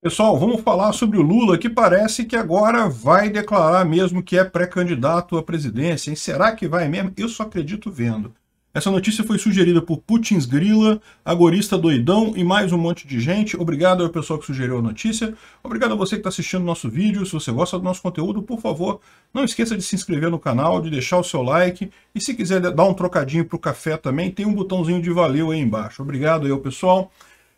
Pessoal, vamos falar sobre o Lula, que parece que agora vai declarar mesmo que é pré-candidato à presidência. será que vai mesmo? Eu só acredito vendo. Essa notícia foi sugerida por Putins Grila, Agorista Doidão e mais um monte de gente. Obrigado ao pessoal que sugeriu a notícia. Obrigado a você que está assistindo nosso vídeo. Se você gosta do nosso conteúdo, por favor, não esqueça de se inscrever no canal, de deixar o seu like. E se quiser dar um trocadinho para o café também, tem um botãozinho de valeu aí embaixo. Obrigado aí ao pessoal.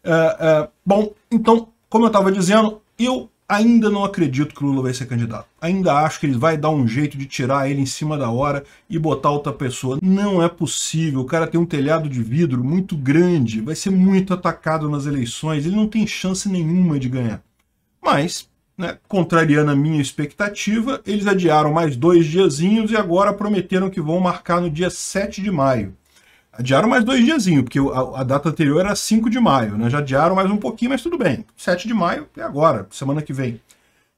Uh, uh, bom, então como eu estava dizendo, eu ainda não acredito que o Lula vai ser candidato. Ainda acho que ele vai dar um jeito de tirar ele em cima da hora e botar outra pessoa. Não é possível. O cara tem um telhado de vidro muito grande, vai ser muito atacado nas eleições, ele não tem chance nenhuma de ganhar. Mas, né, contrariando a minha expectativa, eles adiaram mais dois diazinhos e agora prometeram que vão marcar no dia 7 de maio. Adiaram mais dois diazinhos, porque a, a, data anterior era 5 de maio, né? Já adiaram mais um pouquinho, mas tudo bem. 7 de maio é agora, semana que vem.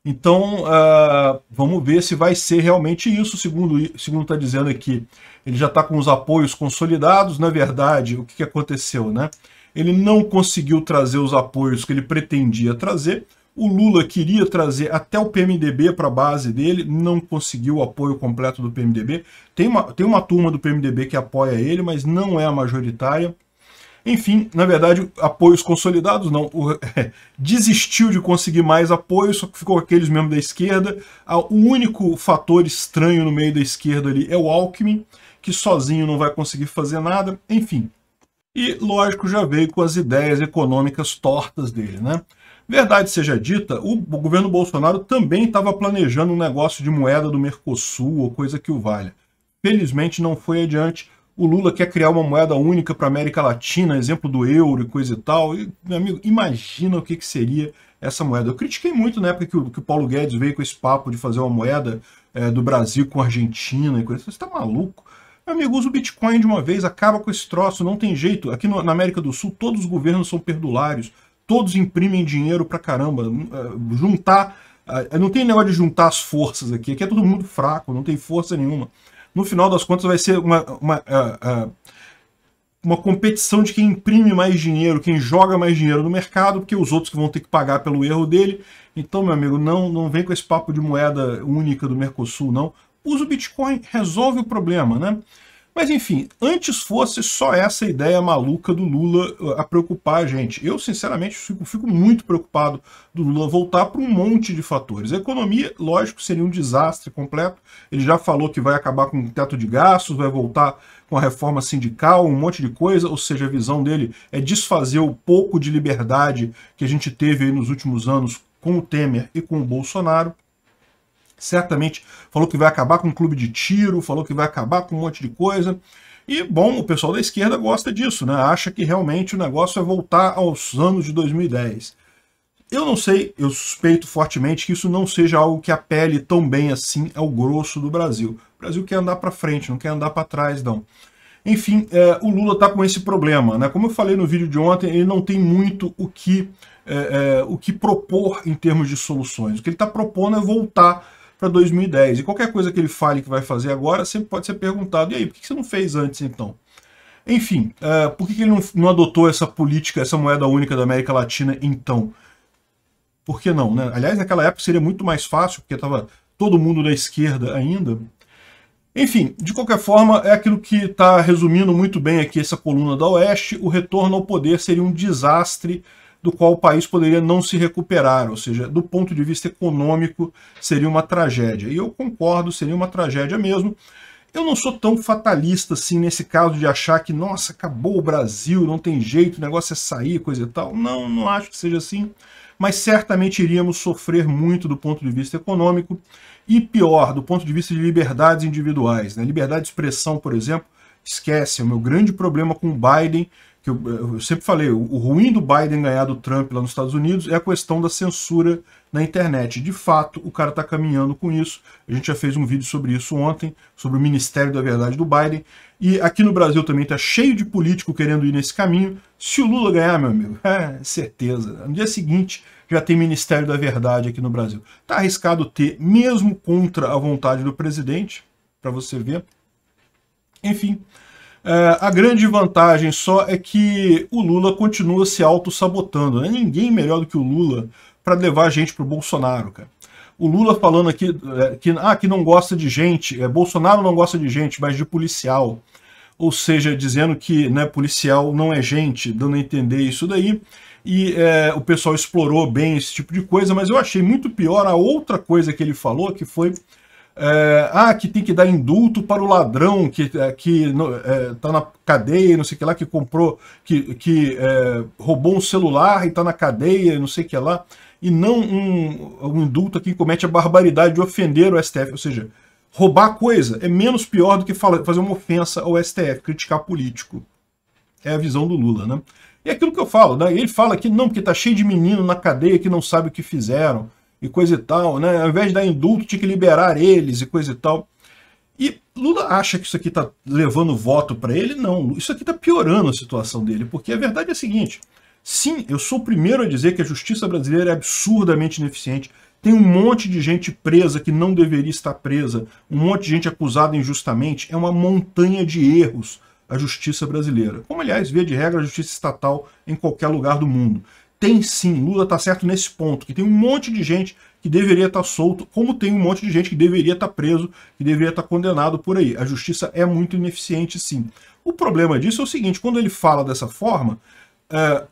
Então, uh, vamos ver se vai ser realmente isso, segundo segundo está dizendo aqui. Ele já está com os apoios consolidados. Na verdade, o que, que aconteceu, né? Ele não conseguiu trazer os apoios que ele pretendia trazer, o Lula queria trazer até o PMDB para a base dele, não conseguiu o apoio completo do PMDB. Tem uma, tem uma turma do PMDB que apoia ele, mas não é a majoritária. Enfim, na verdade, apoios consolidados não. O, é, desistiu de conseguir mais apoio, só que ficou aqueles membros da esquerda. Ah, o único fator estranho no meio da esquerda ali é o Alckmin, que sozinho não vai conseguir fazer nada. Enfim, e, lógico, já veio com as ideias econômicas tortas dele, né? Verdade seja dita, o governo Bolsonaro também estava planejando um negócio de moeda do Mercosul ou coisa que o valha. Felizmente não foi adiante. O Lula quer criar uma moeda única para a América Latina, exemplo do euro e coisa e tal. E, meu amigo, imagina o que, que seria essa moeda. Eu critiquei muito na época que o, que o Paulo Guedes veio com esse papo de fazer uma moeda é, do Brasil com a Argentina e coisa. Você está maluco? Meu amigo, usa o Bitcoin de uma vez, acaba com esse troço, não tem jeito. Aqui no, na América do Sul, todos os governos são perdulários, todos imprimem dinheiro pra caramba. Hum, é, juntar, é, não tem negócio de juntar as forças aqui, aqui é todo mundo fraco, não tem força nenhuma. No final das contas vai ser uma, uma, é, uma competição de quem imprime mais dinheiro, quem joga mais dinheiro no mercado, porque os outros que vão ter que pagar pelo erro dele. Então, meu amigo, não, não vem com esse papo de moeda única do Mercosul, não usa o Bitcoin, resolve o problema, né? Mas enfim, antes fosse só essa ideia maluca do Lula eh, a preocupar a gente. Eu, sinceramente, fico, fico muito preocupado do Lula voltar para um monte de fatores. A economia, lógico, seria um desastre completo. Ele já falou que vai acabar com o teto de gastos, vai voltar com a reforma sindical, um monte de coisa, ou seja, a visão dele é desfazer o pouco de liberdade que a gente teve nos últimos anos com o Temer e com o Bolsonaro certamente falou que vai acabar com o um clube de tiro, falou que vai acabar com um monte de coisa. E, bom, o pessoal da esquerda gosta disso, né? Acha que realmente o negócio é voltar aos anos de 2010. Eu não sei, eu suspeito fortemente que isso não seja algo que apele tão bem assim ao grosso do Brasil. O Brasil quer andar para frente, não quer andar para trás, não. Enfim, é, o Lula está com esse problema. Né? Como eu falei no vídeo de ontem, ele não tem muito o que, é, é, o que propor em termos de soluções. O que ele está propondo é voltar para 2010. E qualquer coisa que ele fale que vai fazer agora, sempre pode ser perguntado, e aí, por que você não fez antes então? Enfim, uh, por que, que ele não, não, adotou essa política, essa moeda única da América Latina então? Por que não? Né? Aliás, naquela época seria muito mais fácil, porque estava todo mundo da esquerda ainda. Enfim, de qualquer forma, é aquilo que está resumindo muito bem aqui essa coluna da Oeste. O retorno ao poder seria um desastre do qual o país poderia não se recuperar, ou seja, do ponto de vista econômico, seria uma tragédia. E eu concordo, seria uma tragédia mesmo. Eu não sou tão fatalista assim nesse caso de achar que, nossa, acabou o Brasil, não tem jeito, o negócio é sair, coisa e tal. Não, não acho que seja assim. Mas certamente iríamos sofrer muito do ponto de vista econômico e pior, do ponto de vista de liberdades individuais. Né? Liberdade de expressão, por exemplo, esquece, é o meu grande problema com o Biden que eu, eh, eu sempre falei, o, ruim do Biden ganhar do Trump lá nos Estados Unidos é a questão da censura na internet. De fato, o cara está caminhando com isso. A gente já fez um vídeo sobre isso ontem, sobre o Ministério da Verdade do Biden. E aqui no Brasil também está cheio de político querendo ir nesse caminho. Se o Lula ganhar, meu amigo, é certeza. No dia seguinte já tem Ministério da Verdade aqui no Brasil. Está arriscado ter, mesmo contra a vontade do presidente, para você ver. Enfim, é, a grande vantagem só é que o Lula continua se auto-sabotando. Né? Ninguém melhor do que o Lula para levar a gente para o Bolsonaro, cara. O Lula falando aqui é, que, ah, que não gosta de gente, é, Bolsonaro não gosta de gente, mas de policial. Ou seja, dizendo que né, policial não é gente, dando a entender isso daí. E é, o pessoal explorou bem esse tipo de coisa, mas eu achei muito pior a outra coisa que ele falou, que foi é, ah, que tem que dar indulto para o ladrão que está é, é tá na cadeia, não sei o que lá, que comprou, que, que é, roubou um celular e está na cadeia, não sei o que lá, e não um, um indulto a quem comete a barbaridade de ofender o STF. Ou seja, roubar coisa é menos pior do que fazer uma ofensa ao STF, criticar político. É a visão do Lula, né? E é aquilo que eu falo, né? Ele fala que não, porque está cheio de menino na cadeia que não sabe o que fizeram e coisa e tal, né? Ao invés de dar indulto, tinha que liberar eles e coisa e tal. E Lula acha que isso aqui está levando voto para ele? Não, isso aqui está piorando a situação dele, porque a verdade é a seguinte. Sim, eu sou o primeiro a dizer que a justiça brasileira é absurdamente ineficiente. Tem um monte de gente presa que não deveria estar presa, um monte de gente acusada injustamente. É uma montanha de erros a justiça brasileira. Como, aliás, via de regra, a justiça estatal em qualquer lugar do mundo tem sim, Lula tá certo nesse ponto, que tem um monte de gente que deveria estar tá solto, como tem um monte de gente que deveria estar tá preso, que deveria estar tá condenado por aí. A justiça é muito ineficiente, sim. O problema disso é o seguinte, quando ele fala dessa forma, é,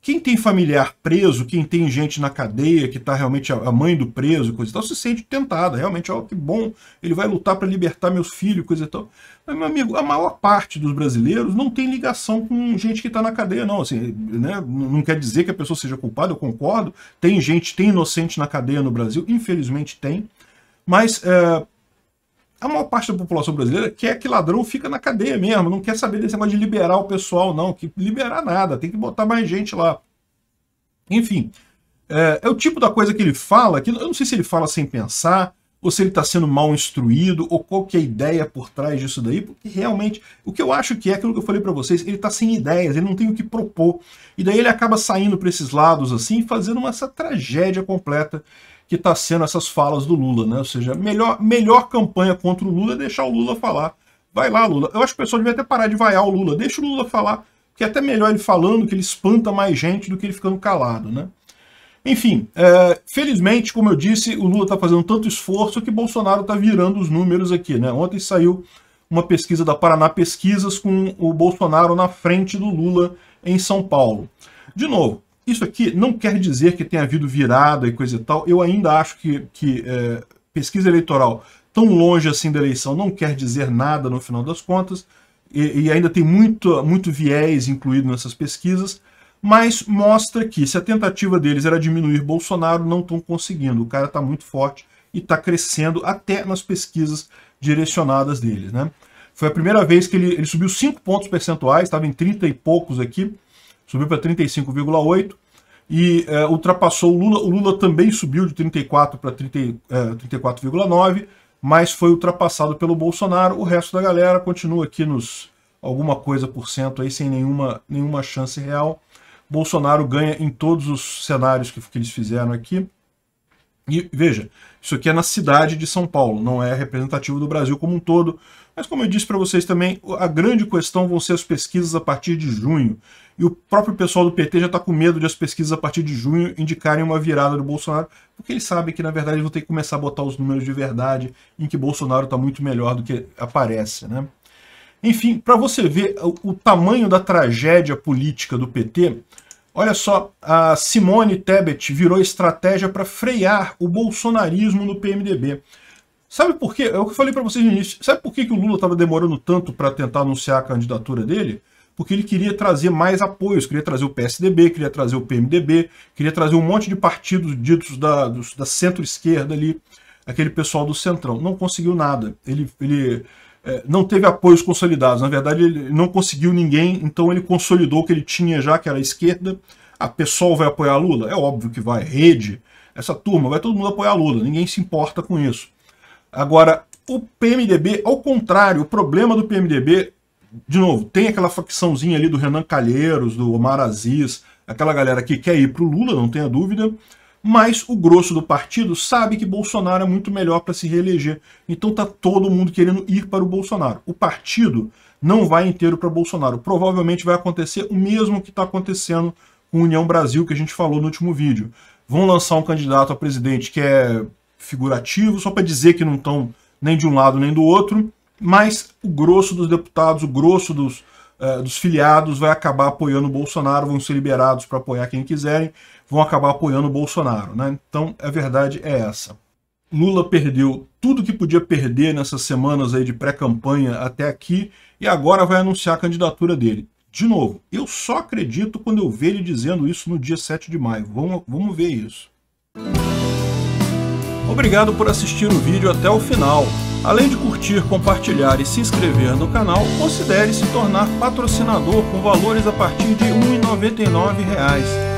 quem tem familiar preso, quem tem gente na cadeia, que está realmente a mãe do preso, coisa e tal, se sente tentada. Realmente, ó, oh, que bom, ele vai lutar para libertar meus filhos, coisa e tal. Mas, meu amigo, a maior parte dos brasileiros não tem ligação com gente que está na cadeia, não. Assim, né? Não quer dizer que a pessoa seja culpada, eu concordo. Tem gente, tem inocente na cadeia no Brasil, infelizmente tem. Mas eh, a maior parte da população brasileira quer que ladrão fica na cadeia mesmo, não quer saber desse negócio de liberar o pessoal, não, que liberar nada, tem que botar mais gente lá. Enfim, é, é o tipo da coisa que ele fala, que eu não sei se ele fala sem pensar, ou se ele está sendo mal instruído, ou qual que é a ideia por trás disso daí, porque realmente, o que eu acho que é aquilo que eu falei para vocês, ele está sem ideias, ele não tem o que propor, e daí ele acaba saindo para esses lados assim, fazendo uma, essa tragédia completa que está sendo essas falas do Lula, né? Ou seja, melhor, melhor campanha contra o Lula é deixar o Lula falar. Vai lá, Lula. Eu acho que o pessoal devia até parar de vaiar o Lula. Deixa o Lula falar, que é até melhor ele falando, que ele espanta mais gente do que ele ficando calado, né? Enfim, é, felizmente, como eu disse, o Lula está fazendo tanto esforço que Bolsonaro está virando os números aqui, né? Ontem saiu uma pesquisa da Paraná Pesquisas com o Bolsonaro na frente do Lula em São Paulo. De novo, isso aqui não quer dizer que tenha havido virada e coisa e tal. Eu ainda acho que, que é, pesquisa eleitoral tão longe assim da eleição não quer dizer nada no final das contas. E, e ainda tem muito, muito viés incluído nessas pesquisas mas mostra que se a tentativa deles era diminuir Bolsonaro, não estão conseguindo. O cara está muito forte e está crescendo até nas pesquisas direcionadas deles. Né? Foi a primeira vez que ele, ele subiu 5 pontos percentuais, estava em 30 e poucos aqui, subiu para 35,8% e é, ultrapassou o Lula. O Lula também subiu de 34 para 34,9%, é, mas foi ultrapassado pelo Bolsonaro. O resto da galera continua aqui nos alguma coisa por cento aí, sem nenhuma, nenhuma chance real. Bolsonaro ganha em todos os cenários que, que eles fizeram aqui. E veja, isso aqui é na cidade de São Paulo, não é representativo do Brasil como um todo. Mas como eu disse para vocês também, a grande questão vão ser as pesquisas a partir de junho. E o próprio pessoal do PT já está com medo de as pesquisas a partir de junho indicarem uma virada do Bolsonaro, porque eles sabem que, na verdade, eles vão ter que começar a botar os números de verdade, em que Bolsonaro está muito melhor do que aparece. Né? Enfim, para você ver o, o tamanho da tragédia política do PT, Olha só, a Simone Tebet virou estratégia para frear o bolsonarismo no PMDB. Sabe por quê? É o que eu falei para vocês no início. Sabe por que, que o Lula estava demorando tanto para tentar anunciar a candidatura dele? Porque ele queria trazer mais apoios, queria trazer o PSDB, queria trazer o PMDB, queria trazer um monte de partidos ditos da, da centro-esquerda ali, aquele pessoal do Centrão. Não conseguiu nada. Ele, ele é, não teve apoios consolidados. Na verdade, ele não conseguiu ninguém, então ele consolidou o que ele tinha já, que era a esquerda. A PSOL vai apoiar Lula? É óbvio que vai. Rede, essa turma, vai todo mundo apoiar Lula. Ninguém se importa com isso. Agora, o PMDB, ao contrário, o problema do PMDB, de novo, tem aquela facçãozinha ali do Renan Calheiros, do Omar Aziz, aquela galera que quer ir para o Lula, não tenha dúvida, mas o grosso do partido sabe que Bolsonaro é muito melhor para se reeleger. Então tá todo mundo querendo ir para o Bolsonaro. O partido não vai inteiro para Bolsonaro. Provavelmente vai acontecer o mesmo que está acontecendo com União Brasil, que a gente falou no último vídeo. Vão lançar um candidato a presidente que é figurativo, só para dizer que não estão nem de um lado nem do outro, mas o grosso dos deputados, o grosso dos, uh, dos filiados vai acabar apoiando o Bolsonaro, vão ser liberados para apoiar quem quiserem vão acabar apoiando o Bolsonaro. Né? Então a verdade é essa. Lula perdeu tudo que podia perder nessas semanas aí de pré-campanha até aqui e agora vai anunciar a candidatura dele. De novo, eu só acredito quando eu ver ele dizendo isso no dia 7 de maio. Vamos, vamos ver isso. Obrigado por assistir o vídeo até o final. Além de curtir, compartilhar e se inscrever no canal, considere se tornar patrocinador com valores a partir de R$ 1,99